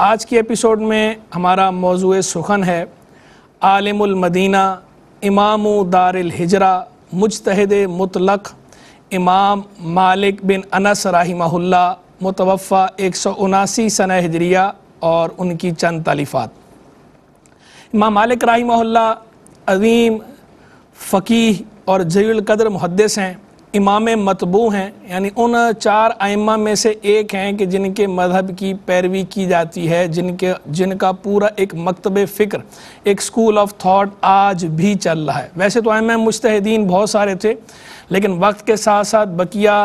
आज के एपिसोड में हमारा मौजू सुखन है आलिमदीना इमाम दारिल हिजरा मुजतहद मुतलक इमाम मालिक बिन अनस राहिमहुल्ला मुतवफ़ा एक सौ उनासी सन हजरिया और उनकी चंद तलीफ़ात इमाम मालिक राहिमहुल्ला अजीम फ़कीह और कदर मुहदस हैं इमाम मतबू हैं यानी उन चार आइमा में से एक हैं कि जिनके मजहब की पैरवी की जाती है जिनके जिनका पूरा एक मकतब फ़िक्र एक स्कूल ऑफ थाट आज भी चल रहा है वैसे तो आइमा मुश्तिन बहुत सारे थे लेकिन वक्त के साथ साथ बकिया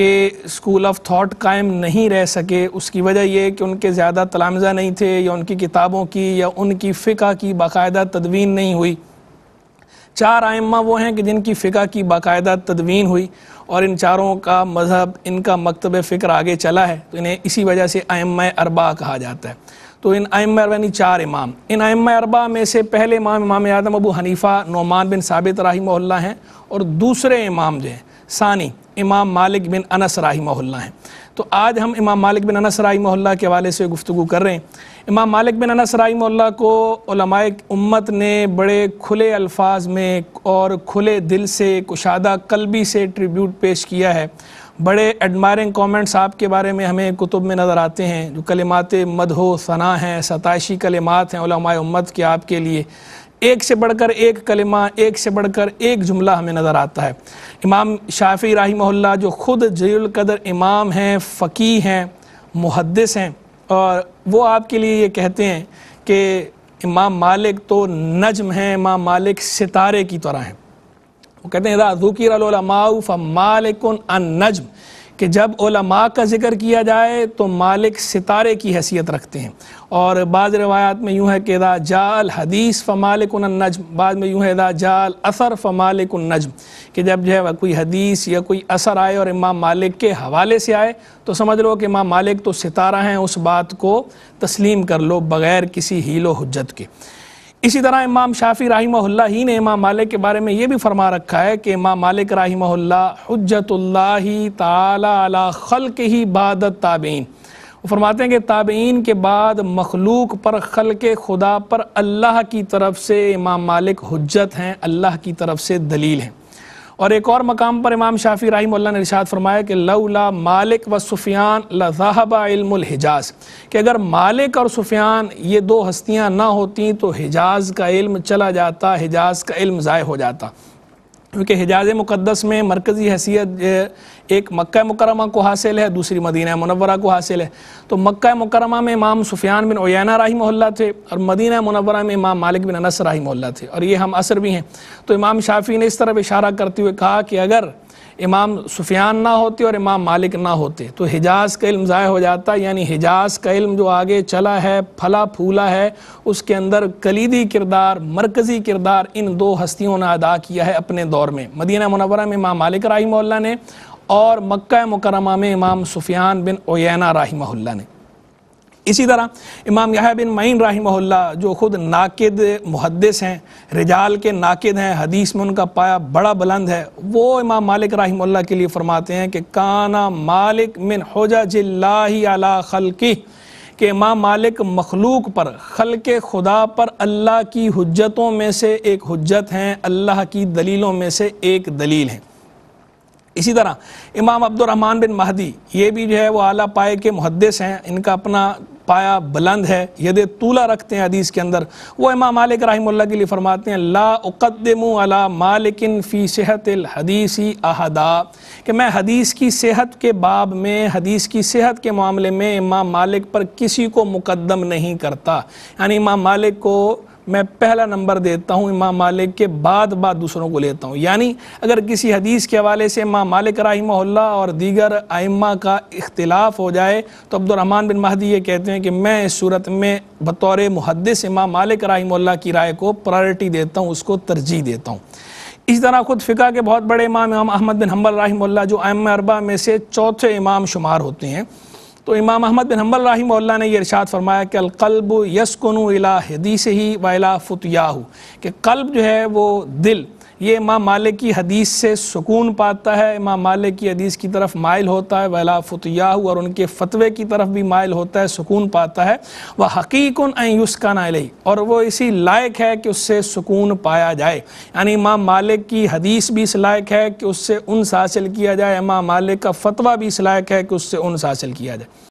के स्कूल ऑफ थाट कायम नहीं रह सके उसकी वजह यह कि उनके ज़्यादा तलामजा नहीं थे या उनकी किताबों की या उनकी फ़िका की बाकायदा तदवीन नहीं हुई चार आयमा वो हैं कि जिनकी फ़िका की बाकायदा तदवीन हुई और इन चारों का मज़हब इनका मकतब फ़िक्र आगे चला है तो इन्हें इसी वजह से आयम अरबा कहा जाता है तो इन आयम अरबा यानी चार इमाम इन आयम अरबा में से पहले इमाम इमाम आदम अबू हनीफ़ा नोमान बिन साबित रही हैं और दूसरे इमाम जो हैं सानी इमाम मालिक बिन अनस राही मोहल्ला हैं तो आज हम इमाम मालिक बिन अनस राही मोहल्ला के हवाले से गुफ्तु कर रहे हैं इमाम मालिक बिन अनस राही मोहल्ला को उम्मत ने बड़े खुले अल्फाज में और खुले दिल से कुशादा कलबी से ट्रिब्यूट पेश किया है बड़े एडमायरिंग कमेंट्स आपके बारे में हमें कुतुब में नज़र आते हैं जो कलिमात मदहो सना हैं सताइशी कलिमात हैं उम्मत के आपके लिए एक से बढ़कर एक कलिमा एक से बढ़कर एक जुमला हमें नज़र आता है इमाम शाफ़ी राही मोहल्ला जो ख़ुद कदर इमाम हैं फ़की हैं मुहदस हैं और वो आपके लिए ये कहते हैं कि इमाम मालिक तो नजम हैं इमाम मालिक सितारे की तरह हैं वो कहते हैं माऊ फ़ मालिक अन नजम कि जब ओलमा का जिक्र किया जाए तो मालिक सितारे की हैसियत रखते हैं और बाद रवायात में यूँ है कि दा जाल हदीस फ़मालिक नजम बाद में यूँ है दा जाल असर फ़मालिक नजम कि जब जो है कोई हदीस या कोई असर आए और इमाम मालिक के हवाले से आए तो समझ लो कि इमाम मालिक तो सितारा हैं उस बात को तस्लीम कर लो बग़ैर किसी हीलो हजत के इसी तरह इमाम शाफ़ी राहिमहुल्ला ही ने इमाम मालिक के बारे में ये भी फरमा रखा है कि इमाम मालिक राहिमहुल्ला हजतुल्लाही ताला खल ही बादत ताबीन फरमाते हैं कि ताबीन के बाद मखलूक पर खल के खुदा पर अल्लाह की तरफ से इमाम मालिक हजत हैं अल्लाह की तरफ से दलील हैं और एक और मकाम पर इमाम शाफी रहीम ने इरशाद फरमाया कि लौला मालिक व सुफियान लजाहबा हिजाज कि अगर मालिक और सुफियान ये दो हस्तियाँ ना होती तो हिजाज का इल्म चला जाता हिजाज का इल्म ज़ाय हो जाता क्योंकि हिजाज मुकदस में मरकज़ी हैसियत एक मक्का मुकरमा को हासिल है दूसरी मदीना मनवरा को हासिल है तो मक्का मुकरमा में इमाम सुफियान बिन ओयाना राही मोहल्ला थे और मदीना मनवरा में इमाम मालिक बिन अनस राही मोहल्ला थे और ये हम असर भी हैं तो इमाम शाफी ने इस तरफ इशारा करते हुए कहा कि अगर इमाम सुफियान ना होते और इमाम मालिक ना होते तो हिजाज का इल्म ज़ाय हो जाता यानी हिजाज का इल्म जो आगे चला है फला फूला है उसके अंदर कलीदी किरदार मरकज़ी किरदार इन दो हस्तियों ने अदा किया है अपने दौर में मदीना मुनवरा में इमाम मालिक राही ने और मक्का मुकरमा में इमाम सुफियान बिन ओयना राही ने इसी तरह इमाम यहाँ बिन मईन रही जो ख़ुद नाकद मुहदस हैं रिजाल के नाकद हैं हदीस में उनका पाया बड़ा बुलंद है वो इमाम मालिक रही के लिए फरमाते हैं कि काना मालिक मिन होजा जिला खलकी के इमाम मालिक मखलूक पर खल के खुदा पर अल्लाह की हजतों में से एक हजत हैं अल्लाह की दलीलों में से एक दलील है इसी तरह इमाम अब्दुलरहमान बिन महदी ये भी जो है वो आला पाए के मुहदस हैं इनका अपना पाया बुलंद है यदि तूला रखते हैं हदीस के अंदर वो इमाम मालिक रही के लिए फरमाते हैं ला उकदम अला मालिकिन फ़ी सेहत हदीसी अहदा कि मैं हदीस की सेहत के बाब में हदीस की सेहत के मामले में इमाम मालिक पर किसी को मुकदम नहीं करता यानी इमाम मालिक को मैं पहला नंबर देता हूँ इमाम मालिक के बाद बाद दूसरों को लेता हूँ यानी अगर किसी हदीस के हवाले से इमाम मालिक मोहल्ला और दीगर आइम्मा का इख्तलाफ हो जाए तो अब्दुलरहमान बिन महदी ये कहते हैं कि मैं इस सूरत में बतौर मुहदस इमाम मालिक मोहल्ला की राय को प्रायोरिटी देता हूँ उसको तरजीह देता हूँ इस तरह खुद फ़िका के बहुत बड़े इमाम इमाम अहमद बिन हम्बल रही जो अम अरबा में से चौथे इमाम शुमार होते हैं तो इमाम अहमद बिन हम्बल रही ने यह इरशाद फरमाया कि अलकल्ब यसकनु इला हदीस ही वाला फुतयाहू कि कल्ब जो है वो दिल ये इमाम मालिक की हदीस से सुकून पाता है इमाम मालिक की हदीस की तरफ मायल होता है वला फतयाहू और उनके फतवे की तरफ भी माइल होता है सुकून पाता है वह हकीकन युस्कान अलई और वो इसी लायक है कि उससे सुकून पाया जाए यानी इमाम मालिक की हदीस भी इस लायक है कि उससे उन हासिल किया जाए इमाम मालिक का फतवा भी इस लायक है कि उससे उन हासिल किया जाए